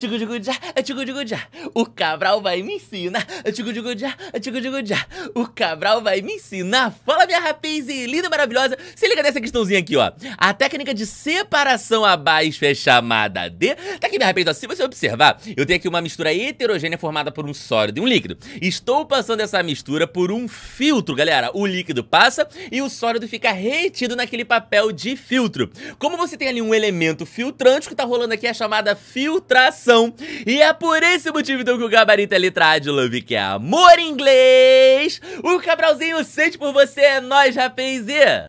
Tchugu tchugu já, tchugu tchugu já, o Cabral vai me ensinar. Tchugu tchugu já, tchugu tchugu já, o Cabral vai me ensinar. Fala minha rapaz e linda e maravilhosa. Se liga nessa questãozinha aqui, ó. A técnica de separação abaixo é chamada de... Tá aqui minha rapaz, ó. Se você observar, eu tenho aqui uma mistura heterogênea formada por um sólido e um líquido. Estou passando essa mistura por um filtro, galera. O líquido passa e o sólido fica retido naquele papel de filtro. Como você tem ali um elemento filtrante, o que tá rolando aqui é a chamada filtração coração. E é por esse motivo então que o gabarito é traz de Love, que é amor inglês. O Cabralzinho sente por você, é nós, rapaz. E...